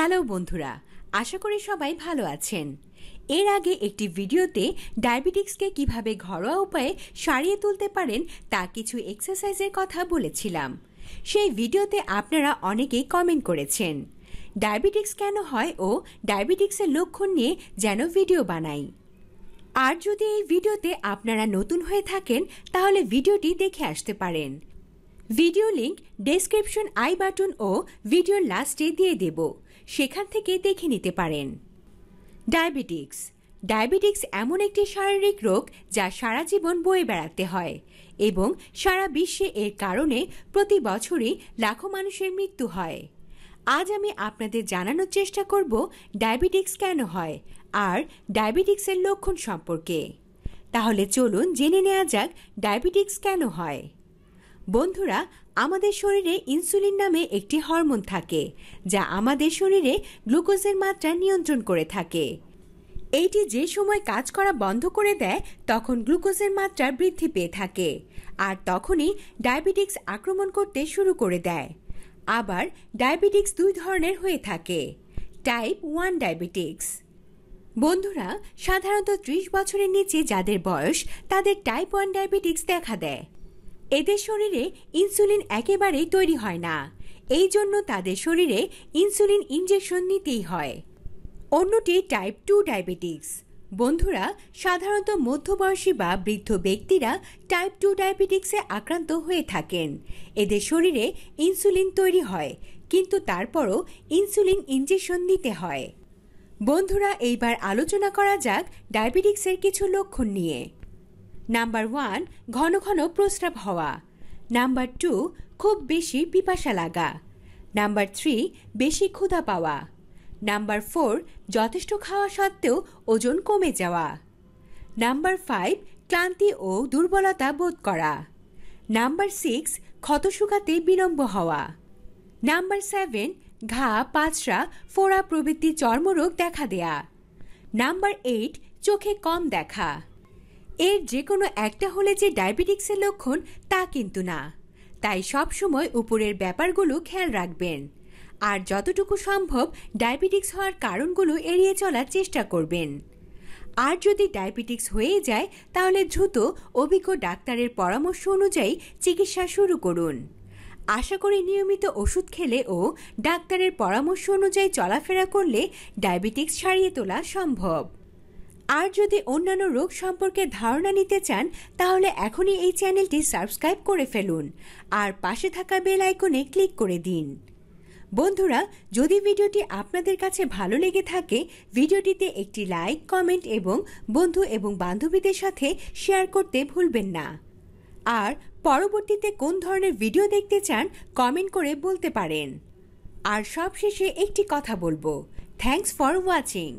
hello বন্ধুরা আশা করি সবাই ভালো আছেন এর আগে একটি ভিডিওতে ডায়াবেটিক্সকে কিভাবে ঘরোয়া উপায়ে সারিয়ে তুলতে পারেন তা কিছু এক্সারসাইজের কথা বলেছিলাম সেই ভিডিওতে আপনারা অনেকেই কমেন্ট করেছেন ডায়াবেটিক্স কেন হয় ও ডায়াবেটিক্সের লক্ষণ নিয়ে যেন ভিডিও বানাই আর যদি এই ভিডিওতে আপনারা নতুন হয়ে থাকেন তাহলে ভিডিওটি দেখে আসতে পারেন video link description i button ও ভিডিওর লাস্টে দিয়ে দেবো সেখান থেকে দেখে নিতে পারেন ডায়াবেটিক্স ডায়াবেটিক্স এমন একটি শারীরিক রোগ যা সারা জীবন বয়ে বেড়াতে হয় এবং সারা বিশ্বে এর কারণে প্রতি বছরই লাখো মানুষের মৃত্যু হয় আজ আমি আপনাদের জানানোর চেষ্টা করব ডায়াবেটিক্স কেন হয় আর ডায়াবেটিক্সের লক্ষণ সম্পর্কে তাহলে চলুন জেনে নেওয়া যাক ডায়াবেটিক্স কেন হয় বন্ধুরা আমাদের শরীরে ইনসুলিন নামে একটি হরমোন থাকে যা আমাদের শরীরে গ্লুকোজের মাত্রা নিয়ন্ত্রণ করে থাকে এইটি যে সময় কাজ করা বন্ধ করে দেয় তখন গ্লুকোজের মাত্রা বৃদ্ধি পেয়ে থাকে আর তখনই ডায়াবেটিক্স আক্রমণ করতে শুরু করে দেয় আবার ডায়াবেটিক্স দুই ধরনের হয়ে থাকে টাইপ ওয়ান ডায়াবেটিক্স বন্ধুরা সাধারণত ত্রিশ বছরের নিচে যাদের বয়স তাদের টাইপ ওয়ান ডায়াবেটিক্স দেখা দেয় এদের শরীরে ইনসুলিন একেবারেই তৈরি হয় না এই জন্য তাদের শরীরে ইনসুলিন ইনজেকশন নিতেই হয় অন্যটি টাইপ টু ডায়াবেটিক্স বন্ধুরা সাধারণত মধ্যবয়সী বা বৃদ্ধ ব্যক্তিরা টাইপ টু ডায়াবেটিক্সে আক্রান্ত হয়ে থাকেন এদের শরীরে ইনসুলিন তৈরি হয় কিন্তু তারপরও ইনসুলিন ইনজেকশন নিতে হয় বন্ধুরা এইবার আলোচনা করা যাক ডায়াবেটিক্সের কিছু লক্ষণ নিয়ে নাম্বার ওয়ান ঘন ঘন প্রস্রাব হওয়া নাম্বার টু খুব বেশি পিপাসা লাগা নাম্বার থ্রি বেশি ক্ষুধা পাওয়া নাম্বার ফোর যথেষ্ট খাওয়া সত্ত্বেও ওজন কমে যাওয়া নাম্বার ফাইভ ক্লান্তি ও দুর্বলতা বোধ করা নাম্বার সিক্স ক্ষত শুকাতে বিলম্ব হওয়া নাম্বার সেভেন ঘা পাঁচরা ফোড়া প্রভৃতি চর্মরোগ দেখা দেয়া নাম্বার এইট চোখে কম দেখা এর যে কোনো একটা হলে যে ডায়াবেটিক্সের লক্ষণ তা কিন্তু না তাই সব সময় উপরের ব্যাপারগুলো খেয়াল রাখবেন আর যতটুকু সম্ভব ডায়াবেটিক্স হওয়ার কারণগুলো এড়িয়ে চলার চেষ্টা করবেন আর যদি ডায়াবেটিক্স হয়ে যায় তাহলে দ্রুত অভিজ্ঞ ডাক্তারের পরামর্শ অনুযায়ী চিকিৎসা শুরু করুন আশা করি নিয়মিত ওষুধ খেলে ও ডাক্তারের পরামর্শ অনুযায়ী চলাফেরা করলে ডায়াবেটিক্স সারিয়ে তোলা সম্ভব আর যদি অন্যান্য রোগ সম্পর্কে ধারণা নিতে চান তাহলে এখনই এই চ্যানেলটি সাবস্ক্রাইব করে ফেলুন আর পাশে থাকা বেল আইকনে ক্লিক করে দিন বন্ধুরা যদি ভিডিওটি আপনাদের কাছে ভালো লেগে থাকে ভিডিওটিতে একটি লাইক কমেন্ট এবং বন্ধু এবং বান্ধবীদের সাথে শেয়ার করতে ভুলবেন না আর পরবর্তীতে কোন ধরনের ভিডিও দেখতে চান কমেন্ট করে বলতে পারেন আর সবশেষে একটি কথা বলবো থ্যাংকস ফর ওয়াচিং